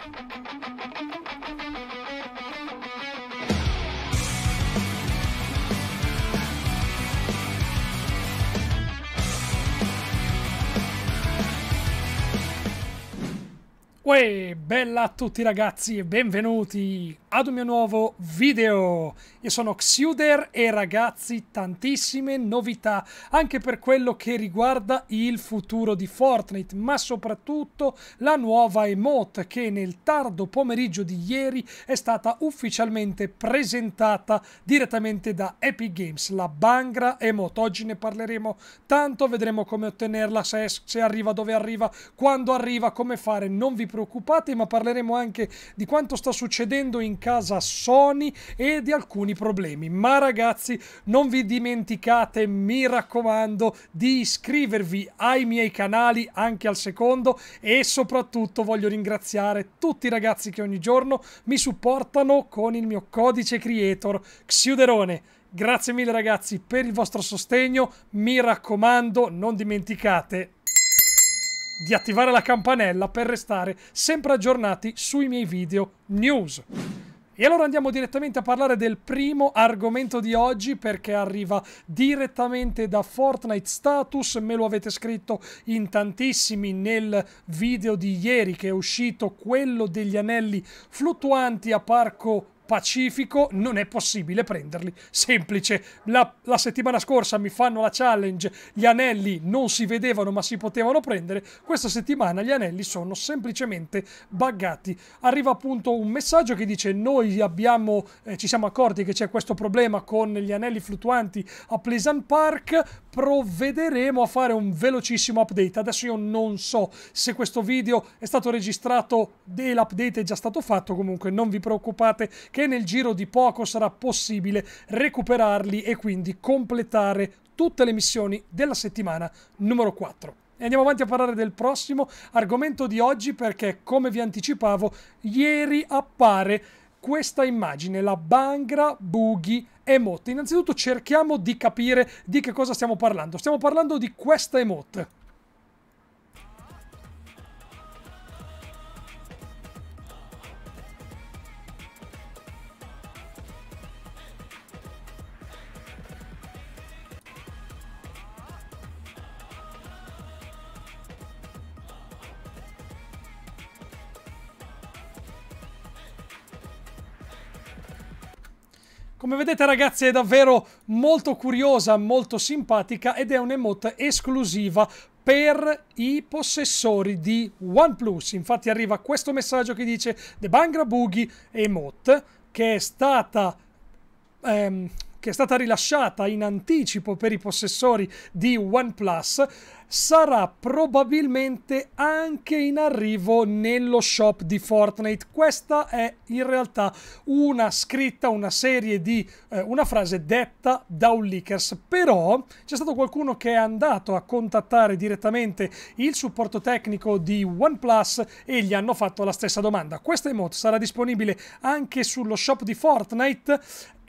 Thank you. Uè, bella a tutti ragazzi e benvenuti ad un mio nuovo video! Io sono Xuder e ragazzi tantissime novità anche per quello che riguarda il futuro di Fortnite ma soprattutto la nuova emote che nel tardo pomeriggio di ieri è stata ufficialmente presentata direttamente da Epic Games, la Bangra Emote. Oggi ne parleremo tanto, vedremo come ottenerla, se, se arriva, dove arriva, quando arriva, come fare, non vi preoccupate preoccupate, ma parleremo anche di quanto sta succedendo in casa Sony e di alcuni problemi. Ma ragazzi, non vi dimenticate, mi raccomando, di iscrivervi ai miei canali, anche al secondo, e soprattutto voglio ringraziare tutti i ragazzi che ogni giorno mi supportano con il mio codice creator Xiuderone. Grazie mille ragazzi per il vostro sostegno, mi raccomando non dimenticate di attivare la campanella per restare sempre aggiornati sui miei video news. E allora andiamo direttamente a parlare del primo argomento di oggi perché arriva direttamente da Fortnite Status, me lo avete scritto in tantissimi nel video di ieri che è uscito quello degli anelli fluttuanti a Parco pacifico non è possibile prenderli. Semplice. La, la, settimana scorsa mi fanno la challenge, gli anelli non si vedevano ma si potevano prendere. Questa settimana gli anelli sono semplicemente buggati. Arriva appunto un messaggio che dice noi abbiamo, eh, ci siamo accorti che c'è questo problema con gli anelli fluttuanti a Pleasant Park, provvederemo a fare un velocissimo update. Adesso io non so se questo video è stato registrato e l'update è già stato fatto, comunque non vi preoccupate che che nel giro di poco sarà possibile recuperarli e quindi completare tutte le missioni della settimana numero 4. E andiamo avanti a parlare del prossimo argomento di oggi perché, come vi anticipavo, ieri appare questa immagine, la Bangra Boogie Emote. Innanzitutto cerchiamo di capire di che cosa stiamo parlando. Stiamo parlando di questa emote Come vedete ragazzi è davvero molto curiosa, molto simpatica ed è un'emote esclusiva per i possessori di OnePlus. Infatti arriva questo messaggio che dice The Bangra Boogie Emote che è stata ehm, che è stata rilasciata in anticipo per i possessori di OnePlus, sarà probabilmente anche in arrivo nello shop di Fortnite. Questa è in realtà una scritta, una serie di eh, una frase detta da un leakers, però c'è stato qualcuno che è andato a contattare direttamente il supporto tecnico di OnePlus e gli hanno fatto la stessa domanda. Questa emote sarà disponibile anche sullo shop di Fortnite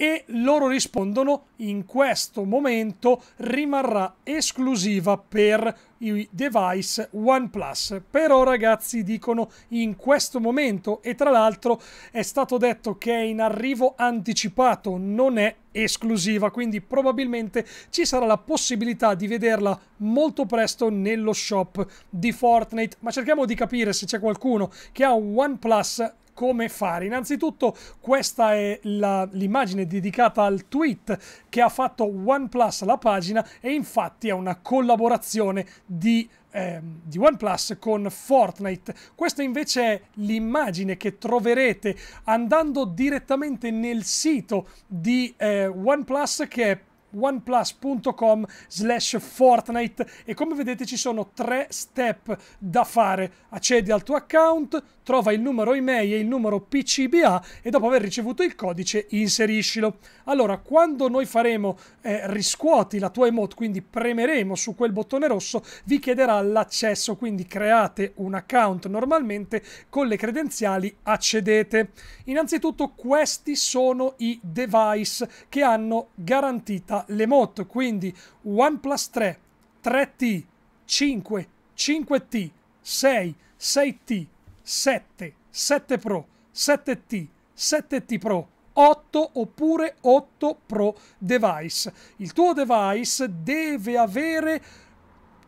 e loro rispondono in questo momento rimarrà esclusiva per i device OnePlus. Però ragazzi dicono in questo momento e tra l'altro è stato detto che è in arrivo anticipato, non è esclusiva, quindi probabilmente ci sarà la possibilità di vederla molto presto nello shop di Fortnite, ma cerchiamo di capire se c'è qualcuno che ha un OnePlus come fare. Innanzitutto questa è la, l'immagine dedicata al tweet che ha fatto OnePlus la pagina e infatti è una collaborazione di ehm, di OnePlus con Fortnite. Questa invece è l'immagine che troverete andando direttamente nel sito di eh, OnePlus che è oneplus.com slash fortnite e come vedete ci sono tre step da fare accedi al tuo account trova il numero email e il numero PCBA e dopo aver ricevuto il codice inseriscilo allora quando noi faremo eh, riscuoti la tua emote quindi premeremo su quel bottone rosso vi chiederà l'accesso quindi create un account normalmente con le credenziali accedete innanzitutto questi sono i device che hanno garantita le Lemoto, quindi OnePlus 3, 3T, 5, 5T, 6, 6T, 7, 7 Pro, 7T, 7T Pro, 8 oppure 8 Pro device. Il tuo device deve avere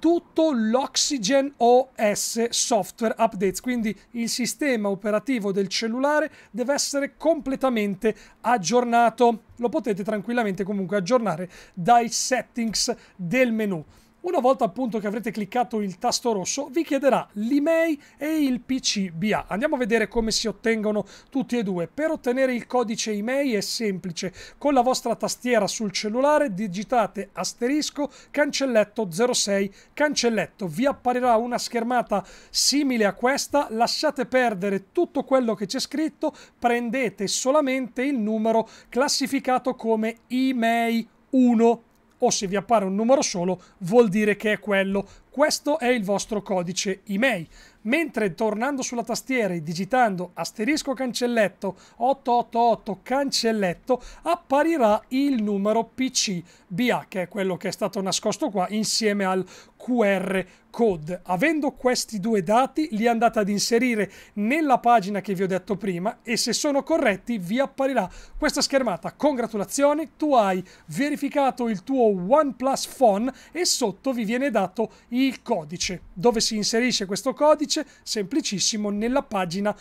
tutto l'Oxygen OS software updates, quindi il sistema operativo del cellulare deve essere completamente aggiornato. Lo potete tranquillamente comunque aggiornare dai settings del menu. Una volta appunto che avrete cliccato il tasto rosso vi chiederà l'email e il PCBA. Andiamo a vedere come si ottengono tutti e due. Per ottenere il codice email è semplice. Con la vostra tastiera sul cellulare digitate asterisco cancelletto 06 cancelletto. Vi apparirà una schermata simile a questa. Lasciate perdere tutto quello che c'è scritto. Prendete solamente il numero classificato come email 1 o se vi appare un numero solo vuol dire che è quello questo è il vostro codice email. Mentre tornando sulla tastiera e digitando asterisco cancelletto 888 cancelletto apparirà il numero PCBA che è quello che è stato nascosto qua insieme al QR code. Avendo questi due dati li andate ad inserire nella pagina che vi ho detto prima e se sono corretti vi apparirà questa schermata. Congratulazioni, tu hai verificato il tuo OnePlus Phone e sotto vi viene dato il il codice. Dove si inserisce questo codice? Semplicissimo nella pagina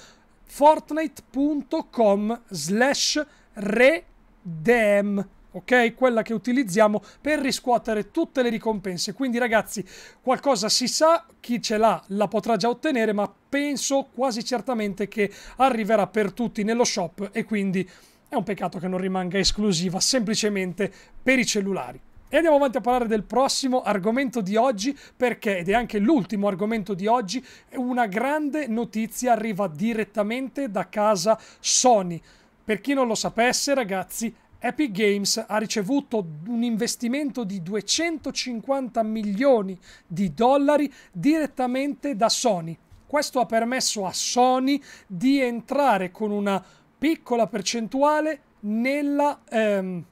fortnite.com slash redem ok? Quella che utilizziamo per riscuotere tutte le ricompense. Quindi, ragazzi, qualcosa si sa, chi ce l'ha la potrà già ottenere, ma penso quasi certamente che arriverà per tutti nello shop e quindi è un peccato che non rimanga esclusiva semplicemente per i cellulari. E andiamo avanti a parlare del prossimo argomento di oggi perché, ed è anche l'ultimo argomento di oggi, una grande notizia arriva direttamente da casa Sony. Per chi non lo sapesse ragazzi, Epic Games ha ricevuto un investimento di 250 milioni di dollari direttamente da Sony. Questo ha permesso a Sony di entrare con una piccola percentuale nella... Ehm,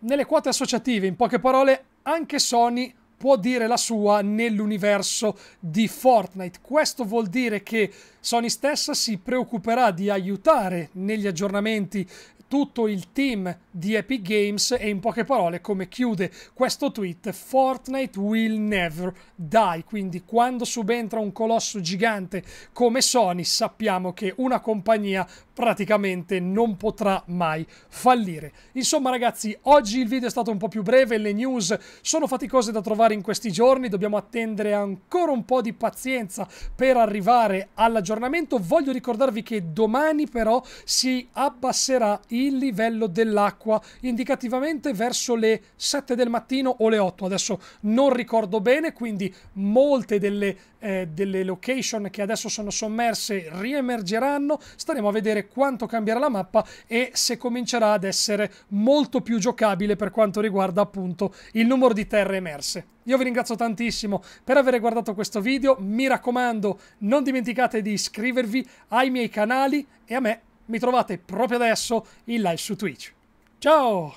nelle quote associative, in poche parole, anche Sony può dire la sua nell'universo di Fortnite. Questo vuol dire che Sony stessa si preoccuperà di aiutare negli aggiornamenti tutto il team di Epic Games e in poche parole come chiude questo tweet Fortnite will never die quindi quando subentra un colosso gigante come Sony sappiamo che una compagnia praticamente non potrà mai fallire insomma ragazzi oggi il video è stato un po' più breve le news sono faticose da trovare in questi giorni dobbiamo attendere ancora un po' di pazienza per arrivare all'aggiornamento voglio ricordarvi che domani però si abbasserà il il livello dell'acqua indicativamente verso le 7 del mattino o le 8 adesso non ricordo bene quindi molte delle, eh, delle location che adesso sono sommerse riemergeranno staremo a vedere quanto cambierà la mappa e se comincerà ad essere molto più giocabile per quanto riguarda appunto il numero di terre emerse io vi ringrazio tantissimo per aver guardato questo video mi raccomando non dimenticate di iscrivervi ai miei canali e a me mi trovate proprio adesso in live su Twitch. Ciao!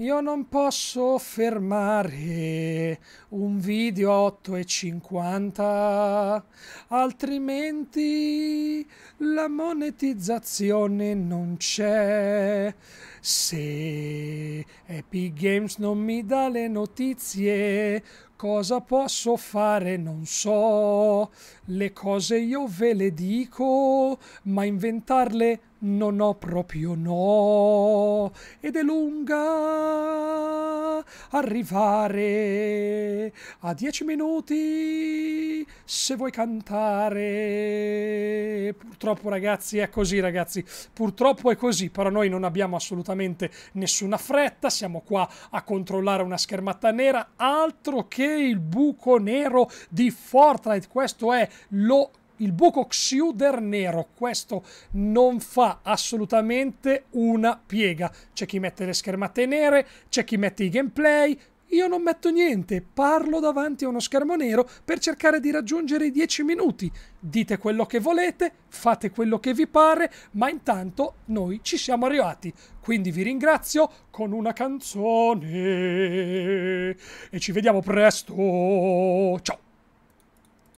Io non posso fermare un video a 50 altrimenti la monetizzazione non c'è. Se Epic Games non mi dà le notizie, cosa posso fare? Non so. Le cose io ve le dico, ma inventarle non ho proprio no, ed è lunga arrivare a dieci minuti se vuoi cantare. Purtroppo ragazzi è così ragazzi, purtroppo è così, però noi non abbiamo assolutamente nessuna fretta, siamo qua a controllare una schermata nera, altro che il buco nero di Fortnite, questo è lo il buco Xiuder nero. Questo non fa assolutamente una piega. C'è chi mette le schermate nere, c'è chi mette i gameplay, io non metto niente, parlo davanti a uno schermo nero per cercare di raggiungere i 10 minuti. Dite quello che volete, fate quello che vi pare, ma intanto noi ci siamo arrivati. Quindi vi ringrazio con una canzone e ci vediamo presto. Ciao!